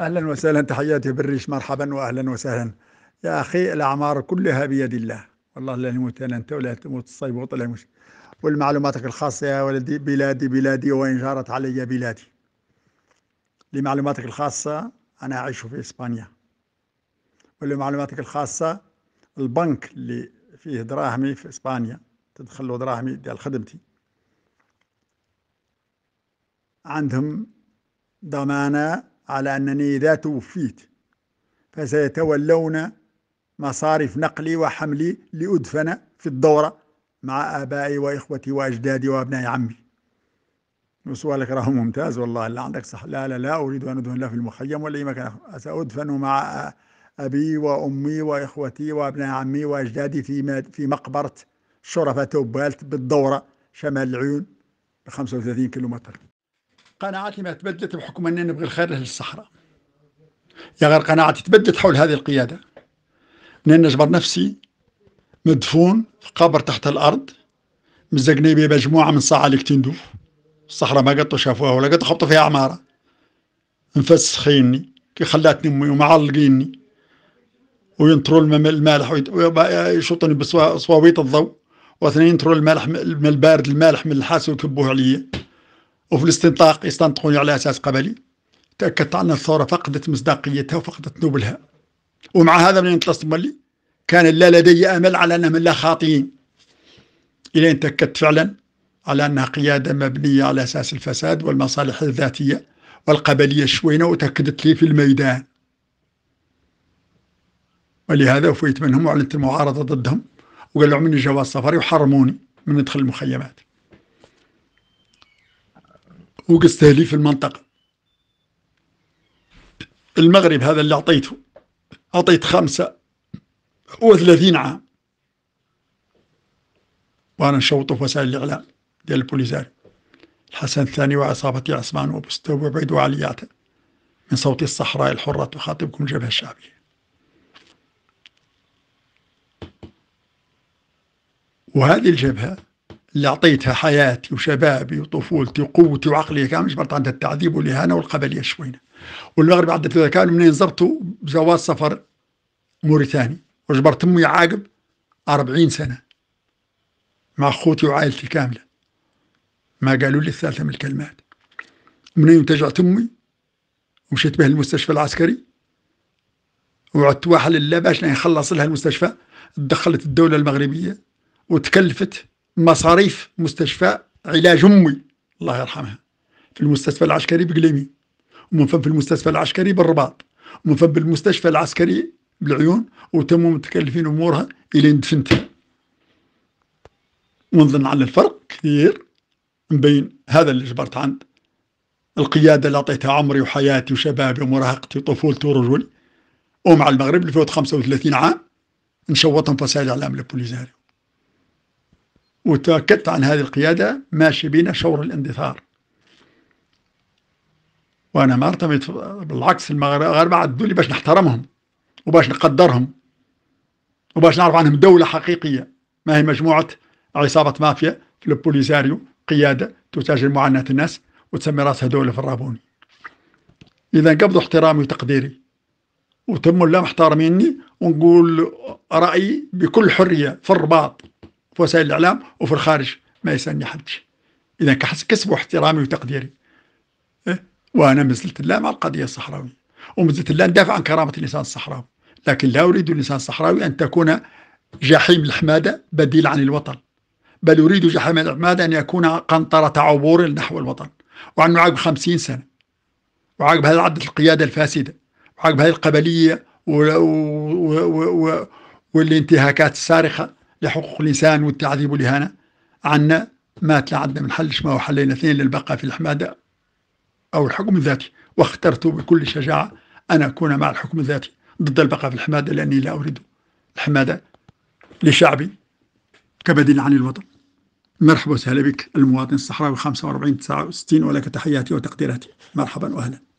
أهلا وسهلا تحياتي بالريش مرحبا وأهلا وسهلا يا أخي الأعمار كلها بيد الله والله لا نموت أنا أنت ولا تموت الصيب وطلع مش ولمعلوماتك الخاصة يا ولدي بلادي بلادي وإن جارت علي بلادي لمعلوماتك الخاصة أنا أعيش في إسبانيا ولمعلوماتك الخاصة البنك اللي فيه دراهمي في إسبانيا تدخل له دراهمي ديال خدمتي عندهم ضمانة على أنني إذا توفيت فسيتولون مصارف نقلي وحملي لأدفن في الدورة مع آبائي وإخوتي وأجدادي وأبناء عمي وسؤالك راه ممتاز والله لا عندك صح لا لا لا أريد أن أدفن لا في المخيم ولا أي مكان سأدفن مع أبي وأمي وإخوتي وأبناء عمي وأجدادي في في مقبرة شرفة توبالت بالدورة شمال العيون ب 35 كيلومتر قناعاتي ما تبدلت بحكم اني نبغي الخير لأهل الصحراء يا غير قناعاتي تبدلت حول هذه القيادة اني نجبر نفسي مدفون في قبر تحت الأرض مزقني بيه مجموعة من ساعة اللي تندوف الصحراء ما قطوا شافوها ولا قطوا خبطوا فيها عمارة مفسخيني كي خلاتني أمي ومعلقيني وينطروا المالح ويشوطني بصواويط الضوء واثنين ينطروا المالح من البارد المالح من الحاس ويكبوه عليا وفي الاستنطاق يستنطقوني على أساس قبلي تأكدت أن الثورة فقدت مصداقيتها وفقدت نبلها ومع هذا من تصدم ملي كان لا لدي أمل على أنهم لا خاطئين إلى أن تأكدت فعلا على أنها قيادة مبنية على أساس الفساد والمصالح الذاتية والقبلية الشوينة وتأكدت لي في الميدان ولهذا وفيت منهم وأعلنت المعارضة ضدهم وقلعوا مني جواز سفري وحرموني من ادخل المخيمات وقسته لي في المنطقة المغرب هذا اللي أعطيته أعطيت خمسة وثلاثين عام وأنا نشوط في وسائل الإعلام ديال البوليزاري الحسن الثاني وعصابة عثمان وبستو وبعيد وعلياته من صوت الصحراء الحرة تخاطبكم الجبهة الشعبية وهذه الجبهة اللي أعطيتها حياتي وشبابي وطفولتي وقوتي وعقلي كامل جبرت عندها التعذيب والإهانة والقبلية شوينا والمغرب عدت ذلك منين زرته بزواج سفر موريتاني وجبرت أمي عاقب 40 سنة مع أخوتي وعائلتي كاملة ما قالوا لي الثالثة من الكلمات منين تجعت أمي ومشيت به المستشفى العسكري وعدت واحد لله باش نخلص لها المستشفى تدخلت الدولة المغربية وتكلفت مصاريف مستشفى علاج امي الله يرحمها في المستشفى العسكري بقليمي ومن فم في المستشفى العسكري بالرباط ومن فم بالمستشفى العسكري بالعيون وتموا متكلفين امورها الين دفنتها ونظن على الفرق كثير بين هذا اللي جبرت عند القياده اللي اعطيتها عمري وحياتي وشبابي ومراهقتي وطفولتي ورجولي ومع المغرب اللي فوت 35 عام نشوطهم فسائل الاعلام البوليزاريو وتأكدت عن هذه القيادة ماشي بنا شور الاندثار وأنا ما ارتميت بالعكس المغاربة عدوا لي باش نحترمهم وباش نقدرهم وباش نعرف عنهم دولة حقيقية ما هي مجموعة عصابة مافيا في البوليزاريو قيادة تتاجر معاناة الناس وتسمي راسها دولة في الرابون إذا قبضوا احترامي وتقديري وتموا لا محترميني ونقول رأيي بكل حرية في الرباط في وسائل الإعلام وفي الخارج ما يسألني حد إذا كسبوا احترامي وتقديري إيه؟ وأنا ما زلت لا مع القضية الصحراوية وما زلت لا ندافع عن كرامة الإنسان الصحراوي لكن لا أريد الإنسان الصحراوي أن تكون جحيم الحمادة بديل عن الوطن بل أريد جحيم الحمادة أن يكون قنطرة عبور نحو الوطن وعن نعاقب خمسين سنة وعقب هذه عدة القيادة الفاسدة وعقب هذه القبلية والانتهاكات الصارخة لحقوق الإنسان والتعذيب والإهانة عنا ما تلعبنا من حلش ما هو حلين اثنين للبقاء في الحمادة أو الحكم الذاتي واخترت بكل شجاعة أن أكون مع الحكم الذاتي ضد البقاء في الحمادة لأني لا أريد الحمادة لشعبي كبديل عن الوطن مرحبا وسهلا بك المواطن الصحراوي 45 69 ولك تحياتي وتقديراتي مرحبا وأهلا